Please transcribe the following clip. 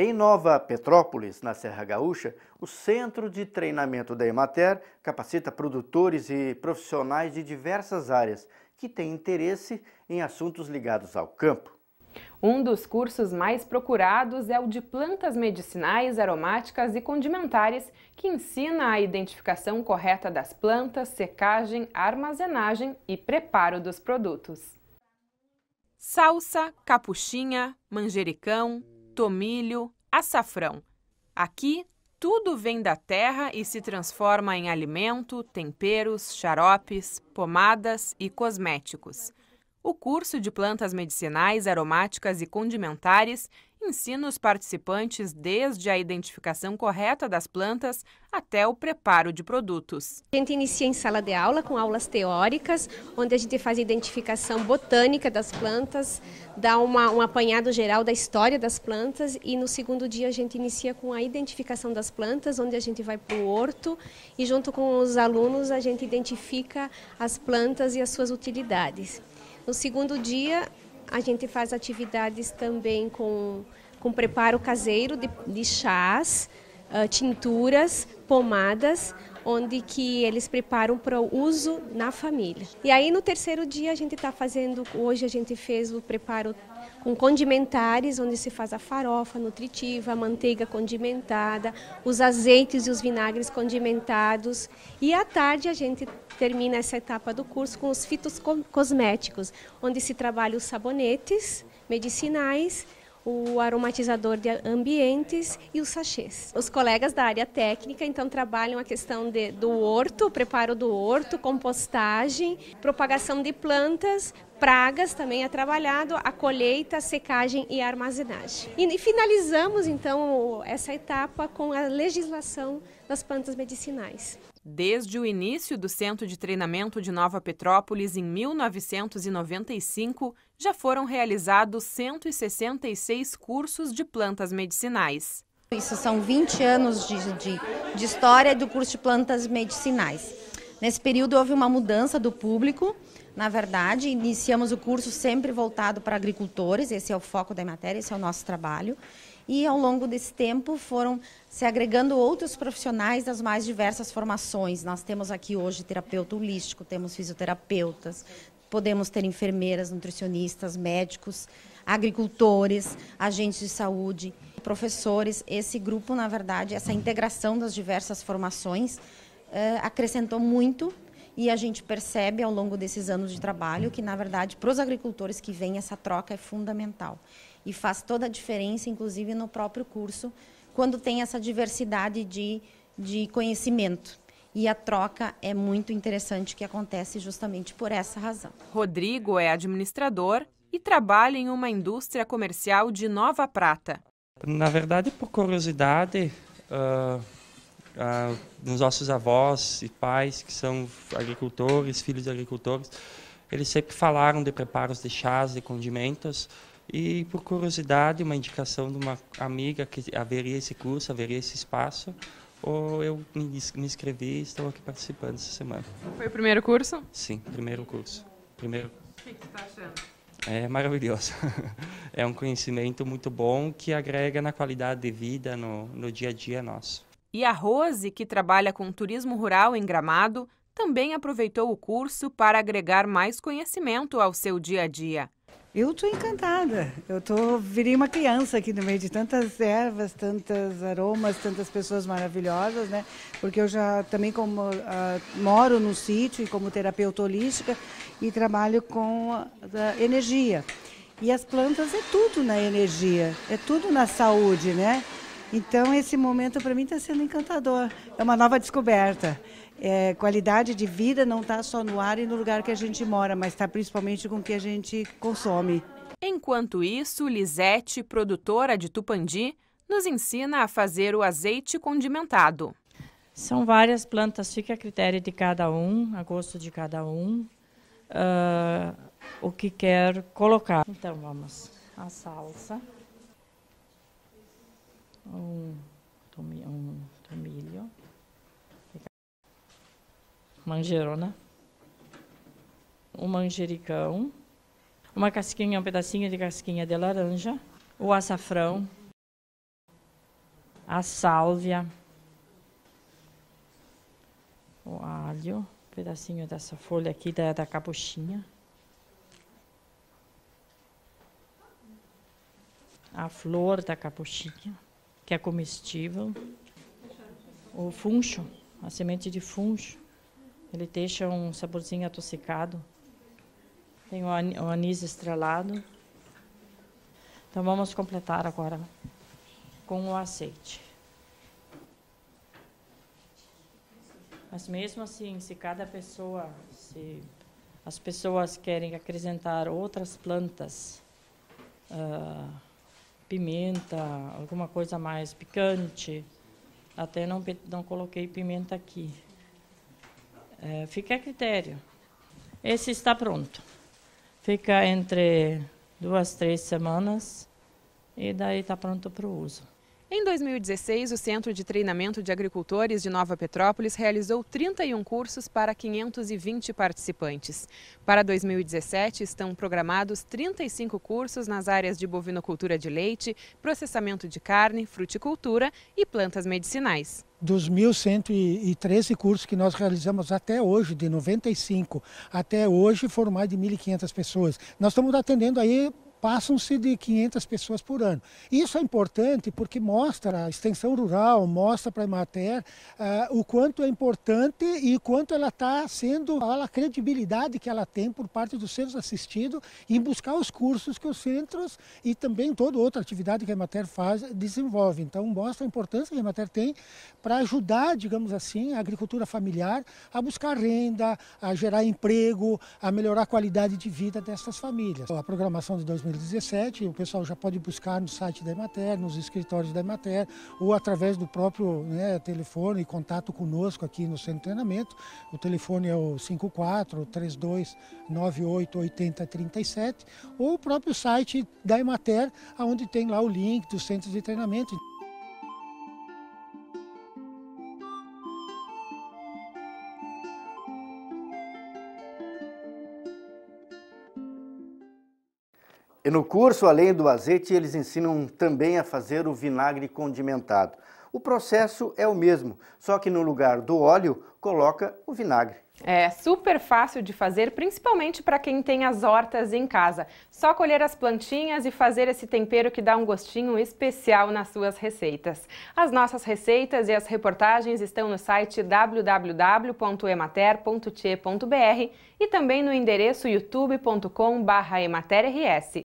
Em Nova Petrópolis, na Serra Gaúcha, o Centro de Treinamento da Emater capacita produtores e profissionais de diversas áreas que têm interesse em assuntos ligados ao campo. Um dos cursos mais procurados é o de plantas medicinais, aromáticas e condimentares, que ensina a identificação correta das plantas, secagem, armazenagem e preparo dos produtos. Salsa, capuchinha, manjericão, tomilho, açafrão. Aqui, tudo vem da terra e se transforma em alimento, temperos, xaropes, pomadas e cosméticos. O curso de plantas medicinais, aromáticas e condimentares ensina os participantes desde a identificação correta das plantas até o preparo de produtos. A gente inicia em sala de aula com aulas teóricas, onde a gente faz a identificação botânica das plantas, dá uma, um apanhado geral da história das plantas e no segundo dia a gente inicia com a identificação das plantas, onde a gente vai para o horto e junto com os alunos a gente identifica as plantas e as suas utilidades. No segundo dia, a gente faz atividades também com, com preparo caseiro de, de chás, uh, tinturas, pomadas, onde que eles preparam para o uso na família. E aí no terceiro dia a gente está fazendo, hoje a gente fez o preparo com condimentares, onde se faz a farofa nutritiva, a manteiga condimentada, os azeites e os vinagres condimentados. E à tarde a gente termina essa etapa do curso com os fitos cosméticos, onde se trabalha os sabonetes medicinais, o aromatizador de ambientes e os sachês. Os colegas da área técnica então trabalham a questão de, do horto, preparo do horto, compostagem, propagação de plantas, pragas também é trabalhado, a colheita, secagem e armazenagem. E finalizamos então essa etapa com a legislação das plantas medicinais. Desde o início do Centro de Treinamento de Nova Petrópolis, em 1995, já foram realizados 166 cursos de plantas medicinais. Isso são 20 anos de, de, de história do curso de plantas medicinais. Nesse período houve uma mudança do público na verdade, iniciamos o curso sempre voltado para agricultores, esse é o foco da matéria, esse é o nosso trabalho. E ao longo desse tempo foram se agregando outros profissionais das mais diversas formações. Nós temos aqui hoje terapeuta holístico, temos fisioterapeutas, podemos ter enfermeiras, nutricionistas, médicos, agricultores, agentes de saúde, professores. Esse grupo, na verdade, essa integração das diversas formações eh, acrescentou muito e a gente percebe ao longo desses anos de trabalho que, na verdade, para os agricultores que vêm, essa troca é fundamental. E faz toda a diferença, inclusive no próprio curso, quando tem essa diversidade de, de conhecimento. E a troca é muito interessante que acontece justamente por essa razão. Rodrigo é administrador e trabalha em uma indústria comercial de Nova Prata. Na verdade, por curiosidade, uh ah, nos nossos avós e pais, que são agricultores, filhos de agricultores, eles sempre falaram de preparos de chás, de condimentos, e por curiosidade, uma indicação de uma amiga que haveria esse curso, haveria esse espaço, ou eu me inscrevi e estou aqui participando essa semana. Foi o primeiro curso? Sim, primeiro curso. Primeiro. O que, você está achando? É maravilhoso. É um conhecimento muito bom que agrega na qualidade de vida, no, no dia a dia nosso. E a Rose, que trabalha com turismo rural em Gramado, também aproveitou o curso para agregar mais conhecimento ao seu dia a dia. Eu estou encantada. Eu tô, virei uma criança aqui no meio de tantas ervas, tantos aromas, tantas pessoas maravilhosas, né? Porque eu já também como uh, moro no sítio e como terapeuta holística e trabalho com a, ah, a energia. E as plantas é tudo na energia, é tudo na saúde, né? Então, esse momento para mim está sendo encantador. É uma nova descoberta. É, qualidade de vida não está só no ar e no lugar que a gente mora, mas está principalmente com o que a gente consome. Enquanto isso, Lisete, produtora de Tupandi, nos ensina a fazer o azeite condimentado. São várias plantas, fica a critério de cada um, a gosto de cada um, uh, o que quer colocar. Então vamos a salsa un, tomillo, un manjerona, um manjericão, uma casquinha, um pedacinho de casquinha de laranja, o açafrão, a sálvia, o alho, um pedacinho dessa folha aqui da, da capuchinha, a flor da capuchinha que é comestível. O funcho, a semente de funcho, ele deixa um saborzinho atossicado. Tem o anis estrelado. Então vamos completar agora com o azeite. Mas mesmo assim, se cada pessoa, se as pessoas querem acrescentar outras plantas, uh, pimenta, alguma coisa mais picante. Até não, não coloquei pimenta aqui. É, fica a critério. Esse está pronto. Fica entre duas, três semanas e daí está pronto para o uso. Em 2016, o Centro de Treinamento de Agricultores de Nova Petrópolis realizou 31 cursos para 520 participantes. Para 2017, estão programados 35 cursos nas áreas de bovinocultura de leite, processamento de carne, fruticultura e plantas medicinais. Dos 1.113 cursos que nós realizamos até hoje, de 95 até hoje, foram mais de 1.500 pessoas. Nós estamos atendendo aí passam-se de 500 pessoas por ano. Isso é importante porque mostra a extensão rural, mostra para a Emater uh, o quanto é importante e quanto ela está sendo, a credibilidade que ela tem por parte dos centros assistidos em buscar os cursos que os centros e também toda outra atividade que a Emater faz desenvolve. Então mostra a importância que a Emater tem para ajudar, digamos assim, a agricultura familiar a buscar renda, a gerar emprego, a melhorar a qualidade de vida dessas famílias. A programação de 2020 2017. O pessoal já pode buscar no site da Emater, nos escritórios da Emater, ou através do próprio né, telefone, contato conosco aqui no centro de treinamento. O telefone é o 54 32 98 80 ou o próprio site da Emater, onde tem lá o link do centro de treinamento. E no curso, além do azeite, eles ensinam também a fazer o vinagre condimentado. O processo é o mesmo, só que no lugar do óleo, coloca o vinagre. É super fácil de fazer, principalmente para quem tem as hortas em casa. Só colher as plantinhas e fazer esse tempero que dá um gostinho especial nas suas receitas. As nossas receitas e as reportagens estão no site www.emater.tche.br e também no endereço youtube.com/ematerrs.